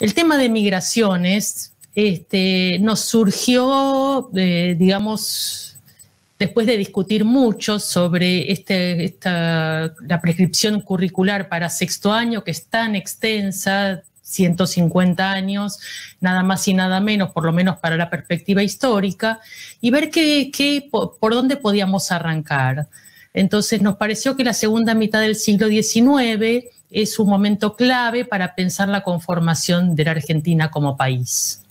El tema de migraciones este, nos surgió, eh, digamos, después de discutir mucho sobre este, la prescripción curricular para sexto año, que es tan extensa, 150 años, nada más y nada menos, por lo menos para la perspectiva histórica, y ver por dónde podíamos arrancar. Entonces nos pareció que la segunda mitad del siglo XIX es un momento clave para pensar la conformación de la Argentina como país.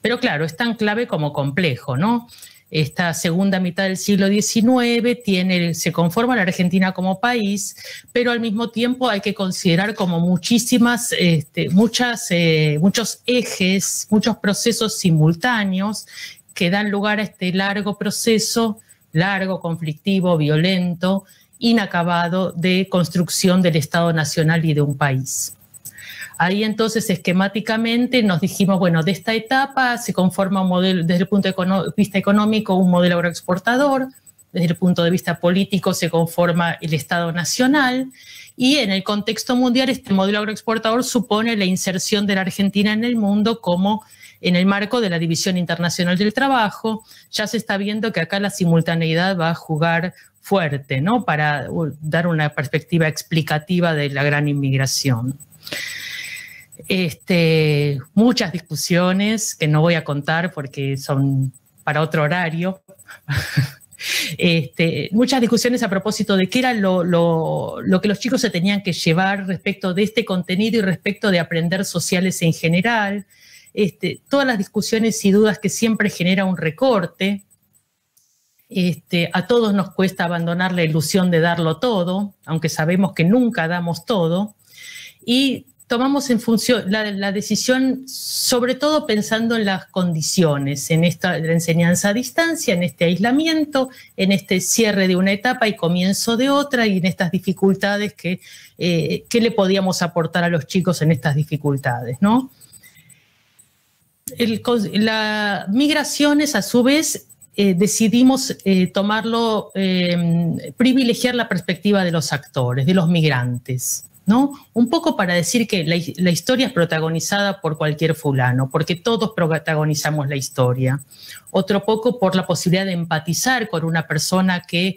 Pero claro, es tan clave como complejo, ¿no? Esta segunda mitad del siglo XIX tiene, se conforma la Argentina como país, pero al mismo tiempo hay que considerar como muchísimas, este, muchas, eh, muchos ejes, muchos procesos simultáneos que dan lugar a este largo proceso, largo, conflictivo, violento, inacabado de construcción del Estado Nacional y de un país. Ahí entonces esquemáticamente nos dijimos, bueno, de esta etapa se conforma un modelo, desde el punto de vista económico, un modelo agroexportador, desde el punto de vista político se conforma el Estado Nacional y en el contexto mundial este modelo agroexportador supone la inserción de la Argentina en el mundo como en el marco de la División Internacional del Trabajo. Ya se está viendo que acá la simultaneidad va a jugar fuerte, ¿no? Para uh, dar una perspectiva explicativa de la gran inmigración. Este, muchas discusiones que no voy a contar porque son para otro horario. Este, muchas discusiones a propósito de qué era lo, que los chicos se tenían que llevar respecto de este contenido y respecto de aprender sociales en general. Este, todas las discusiones y dudas que siempre genera un recorte, este, a todos nos cuesta abandonar la ilusión de darlo todo, aunque sabemos que nunca damos todo, y tomamos en función la, decisión sobre todo pensando en las condiciones, en esta la enseñanza a distancia, en este aislamiento, en este cierre de una etapa y comienzo de otra, y en estas dificultades que, eh, le podíamos aportar a los chicos en estas dificultades, ¿no? El, la migraciones a su vez eh, decidimos eh, tomarlo, eh, privilegiar la perspectiva de los actores, de los migrantes, ¿no? Un poco para decir que la, historia es protagonizada por cualquier fulano, porque todos protagonizamos la historia. Otro poco por la posibilidad de empatizar con una persona que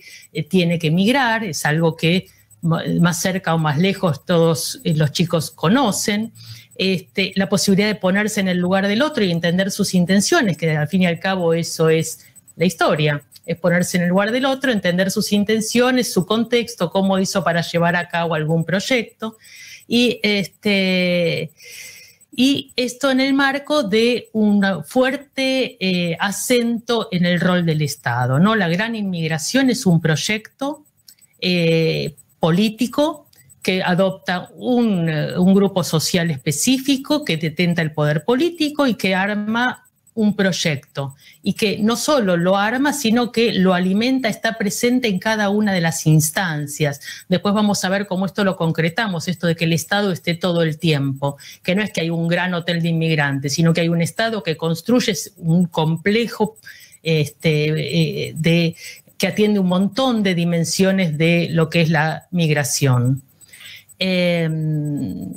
tiene que migrar, es algo que más cerca o más lejos todos los chicos conocen. Este, la posibilidad de ponerse en el lugar del otro y entender sus intenciones, que al fin y al cabo eso es la historia. Es ponerse en el lugar del otro, entender sus intenciones, su contexto, cómo hizo para llevar a cabo algún proyecto. Y, este, y esto en el marco de un fuerte eh, acento en el rol del Estado. ¿no? La gran inmigración es un proyecto eh, político que adopta un, grupo social específico que detenta el poder político y que arma un proyecto y que no solo lo arma, sino que lo alimenta, está presente en cada una de las instancias. Después vamos a ver cómo esto lo concretamos, esto de que el Estado esté todo el tiempo, que no es que hay un gran hotel de inmigrantes, sino que hay un Estado que construye un complejo este, eh, de, que atiende un montón de dimensiones de lo que es la migración. Em,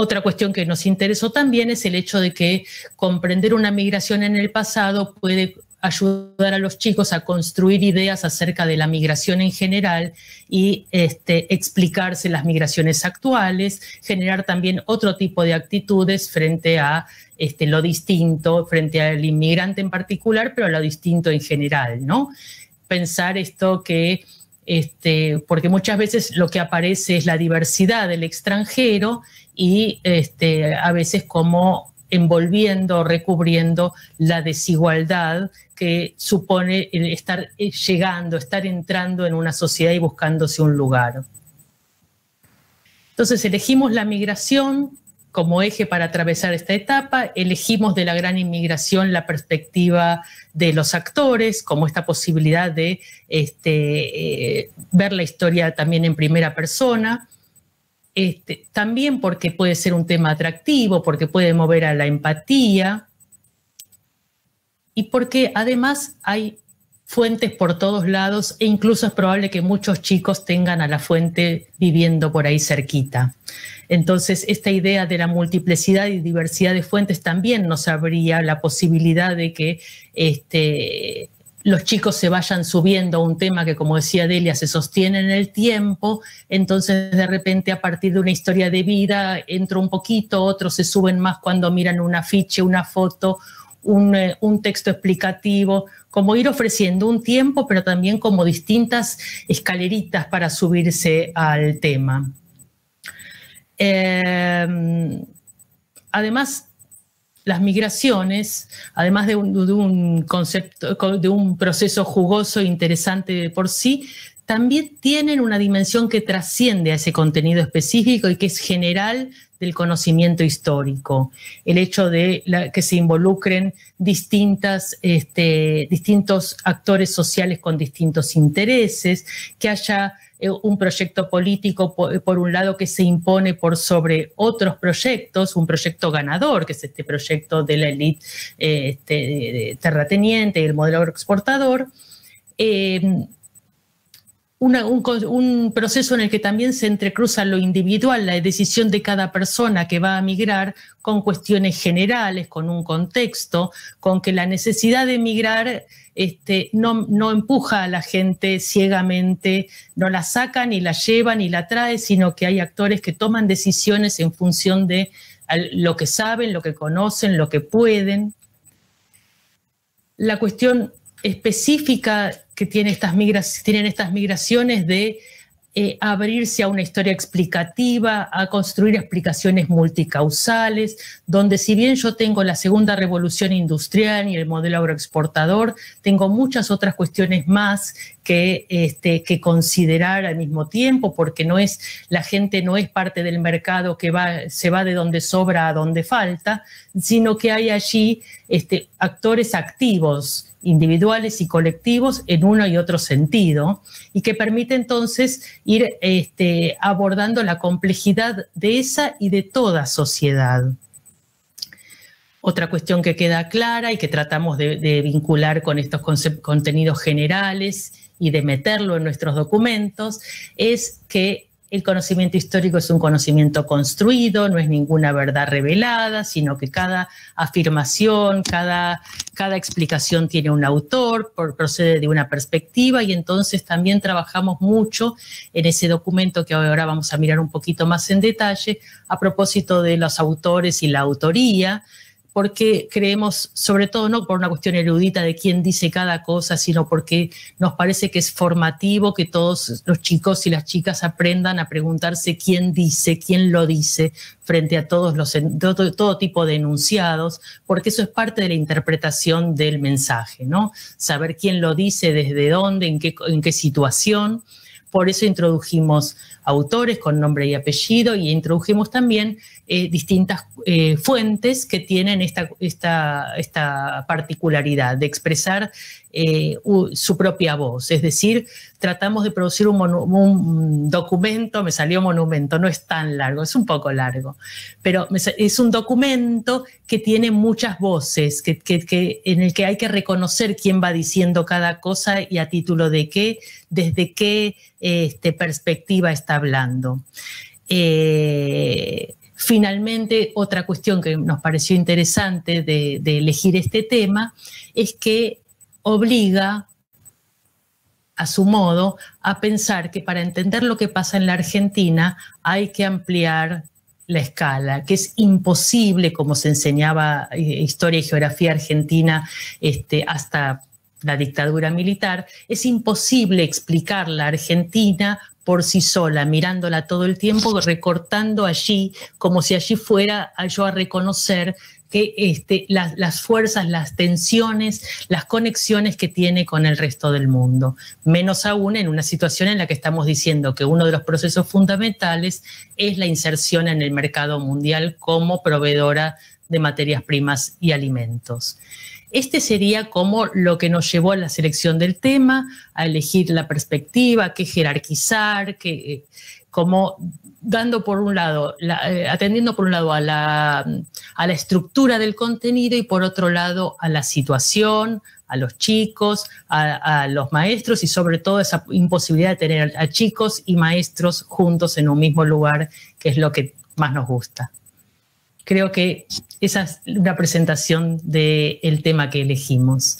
otra cuestión que nos interesó también es el hecho de que comprender una migración en el pasado puede ayudar a los chicos a construir ideas acerca de la migración en general y este, explicarse las migraciones actuales, generar también otro tipo de actitudes frente a este, lo distinto, frente al inmigrante en particular, pero a lo distinto en general, ¿no? Pensar esto que este, porque muchas veces lo que aparece es la diversidad del extranjero y este, a veces como envolviendo, recubriendo la desigualdad que supone estar eh, llegando, estar entrando en una sociedad y buscándose un lugar. Entonces elegimos la migración como eje para atravesar esta etapa. Elegimos de la gran inmigración la perspectiva de los actores, como esta posibilidad de este, eh, ver la historia también en primera persona. Este, también porque puede ser un tema atractivo, porque puede mover a la empatía y porque además hay fuentes por todos lados e incluso es probable que muchos chicos tengan a la fuente viviendo por ahí cerquita. Entonces, esta idea de la multiplicidad y diversidad de fuentes también nos abría la posibilidad de que este, los chicos se vayan subiendo a un tema que, como decía Delia, se sostiene en el tiempo, entonces de repente a partir de una historia de vida entra un poquito, otros se suben más cuando miran un afiche, una foto eh, un, texto explicativo, como ir ofreciendo un tiempo, pero también como distintas escaleritas para subirse al tema. Em, además, las migraciones, además de un, concepto, de un proceso jugoso e interesante por sí, también tienen una dimensión que trasciende a ese contenido específico y que es general del conocimiento histórico. El hecho de que se involucren distintas, este, distintos actores sociales con distintos intereses, que haya eh, un proyecto político por, un lado que se impone por sobre otros proyectos, un proyecto ganador, que es este proyecto de la élite eh, este, terrateniente y el modelo exportador... Eh, un, proceso en el que también se entrecruza lo individual, la decisión de cada persona que va a migrar con cuestiones generales, con un contexto, con que la necesidad de migrar este, no, no empuja a la gente ciegamente, no la saca ni la lleva ni la trae, sino que hay actores que toman decisiones en función de lo que saben, lo que conocen, lo que pueden. La cuestión específica que tiene estas tienen estas migraciones de eh, abrirse a una historia explicativa, a construir explicaciones multicausales, donde si bien yo tengo la segunda revolución industrial y el modelo agroexportador, tengo muchas otras cuestiones más este, que, considerar al mismo tiempo, porque no es, la gente no es parte del mercado que va, se va de donde sobra a donde falta, sino que hay allí este, actores activos individuales y colectivos en uno y otro sentido, y que permite entonces ir este, abordando la complejidad de esa y de toda sociedad. Otra cuestión que queda clara y que tratamos de vincular con estos contenidos generales y de meterlo en nuestros documentos es que el conocimiento histórico es un conocimiento construido, no es ninguna verdad revelada, sino que cada afirmación, cada, cada explicación tiene un autor, por, procede de una perspectiva y entonces también trabajamos mucho en ese documento que ahora vamos a mirar un poquito más en detalle a propósito de los autores y la autoría porque creemos, sobre todo no por una cuestión erudita de quién dice cada cosa, sino porque nos parece que es formativo que todos los chicos y las chicas aprendan a preguntarse quién dice, quién lo dice, frente a todos los, todo, tipo de enunciados, porque eso es parte de la interpretación del mensaje, ¿no? Saber quién lo dice, desde dónde, en qué, en qué situación. Por eso introdujimos autores con nombre y apellido y introdujimos también eh, distintas eh, fuentes que tienen esta, esta, esta particularidad de expresar eh, su propia voz. Es decir, tratamos de producir un, documento, me salió monumento, no es tan largo, es un poco largo, pero es un documento que tiene muchas voces, en el que hay que reconocer quién va diciendo cada cosa y a título de qué, desde qué este, perspectiva está hablando. Eh, finalmente, otra cuestión que nos pareció interesante de, elegir este tema es que obliga a su modo a pensar que para entender lo que pasa en la Argentina hay que ampliar la escala, que es imposible, como se enseñaba eh, historia y geografía argentina este, hasta la dictadura militar, es imposible explicar la Argentina por sí sola, mirándola todo el tiempo, recortando allí, como si allí fuera yo a reconocer que este, las, las fuerzas, las tensiones, las conexiones que tiene con el resto del mundo. Menos aún en una situación en la que estamos diciendo que uno de los procesos fundamentales es la inserción en el mercado mundial como proveedora de materias primas y alimentos. Este sería como lo que nos llevó a la selección del tema, a elegir la perspectiva, qué jerarquizar, qué, eh, como dando por un lado, eh, atendiendo por un lado a la, estructura del contenido y por otro lado a la situación, a los chicos, a, los maestros y sobre todo esa imposibilidad de tener a chicos y maestros juntos en un mismo lugar, que es lo que más nos gusta. Creo que esa es una presentación del tema que elegimos.